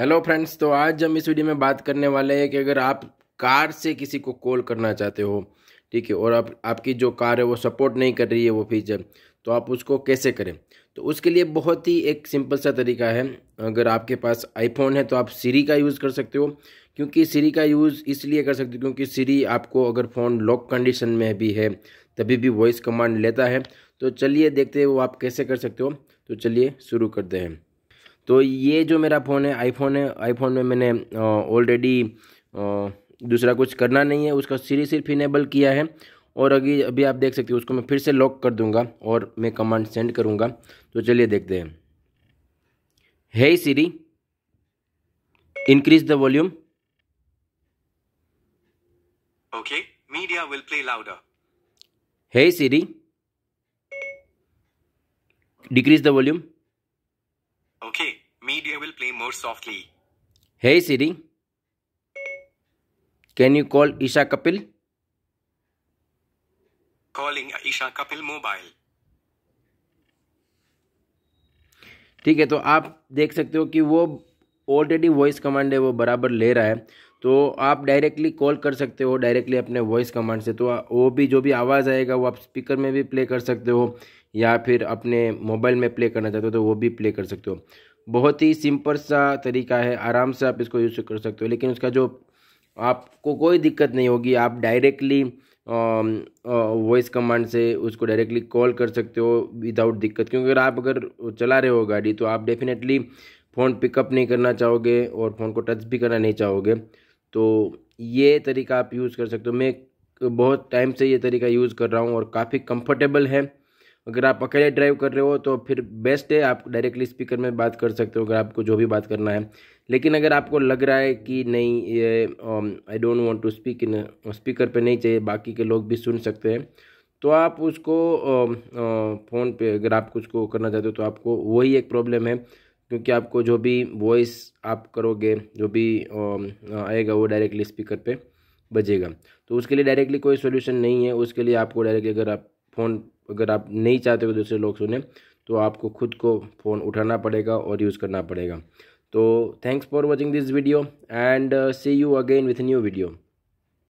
Hello friends तो आज हम इस वीडियो में बात करने वाले हैं कि अगर आप कार से किसी को कॉल करना चाहते हो ठीक है और आप आपकी जो कार है वो सपोर्ट नहीं कर रही है वो फीचर तो आप उसको कैसे करें तो उसके लिए बहुत ही एक सिंपल सा तरीका है अगर आपके पास आईफोन है तो आप सीरी का यूज़ कर सकते हो क्योंकि सीरी का यूज़ इसलिए कर सकते हो क्योंकि सीरी आपको अगर फ़ोन लॉक कंडीशन में भी है तभी भी वॉइस कमांड लेता है तो चलिए देखते हैं वो आप कैसे कर सकते हो तो चलिए शुरू करते हैं तो ये जो मेरा फ़ोन है आईफोन है आईफोन में मैंने ऑलरेडी दूसरा कुछ करना नहीं है उसका सीरी सिर्फ इनेबल किया है और अभी अभी आप देख सकते हो उसको मैं फिर से लॉक कर दूंगा और मैं कमांड सेंड करूंगा तो चलिए देखते हैं hey Siri increase the volume okay media will play louder hey Siri decrease the volume Okay, media will play more softly. Hey Siri, can you call Isha Kapil? Calling Isha Kapil mobile. ठीक है तो आप देख सकते हो कि वो already voice command है वो बराबर ले रहा है तो आप डायरेक्टली कॉल कर सकते हो डायरेक्टली अपने वॉइस कमांड से तो वो भी जो भी आवाज़ आएगा वो आप स्पीकर में भी प्ले कर सकते हो या फिर अपने मोबाइल में प्ले करना चाहते हो तो वो भी प्ले कर सकते हो बहुत ही सिंपल सा तरीका है आराम से आप इसको यूज़ कर सकते हो लेकिन उसका जो आपको कोई दिक्कत नहीं होगी आप डायरेक्टली वॉइस कमांड से उसको डायरेक्टली कॉल कर सकते हो विदाउट दिक्कत क्योंकि अगर आप अगर चला रहे हो गाड़ी तो आप डेफिनेटली फ़ोन पिकअप नहीं करना चाहोगे और फ़ोन को टच भी करना नहीं चाहोगे तो ये तरीका आप यूज़ कर सकते हो मैं बहुत टाइम से ये तरीका यूज़ कर रहा हूँ और काफ़ी कंफर्टेबल है अगर आप अकेले ड्राइव कर रहे हो तो फिर बेस्ट है आप डायरेक्टली स्पीकर में बात कर सकते हो अगर आपको जो भी बात करना है लेकिन अगर आपको लग रहा है कि नहीं ये I don't want to speak in speaker पे नहीं चाहिए बाकी के लोग भी सुन सकते हैं तो आप उसको फ़ोन um, uh, पे अगर आप कुछ को करना चाहते हो तो आपको वही एक प्रॉब्लम है क्योंकि आपको जो भी वॉइस आप करोगे जो भी आएगा वो डायरेक्टली स्पीकर पे बजेगा तो उसके लिए डायरेक्टली कोई सोल्यूशन नहीं है उसके लिए आपको डायरेक्टली अगर आप फ़ोन अगर आप नहीं चाहते हो दूसरे लोग सुने तो आपको खुद को फ़ोन उठाना पड़ेगा और यूज़ करना पड़ेगा तो thanks for watching this video and see you again with new video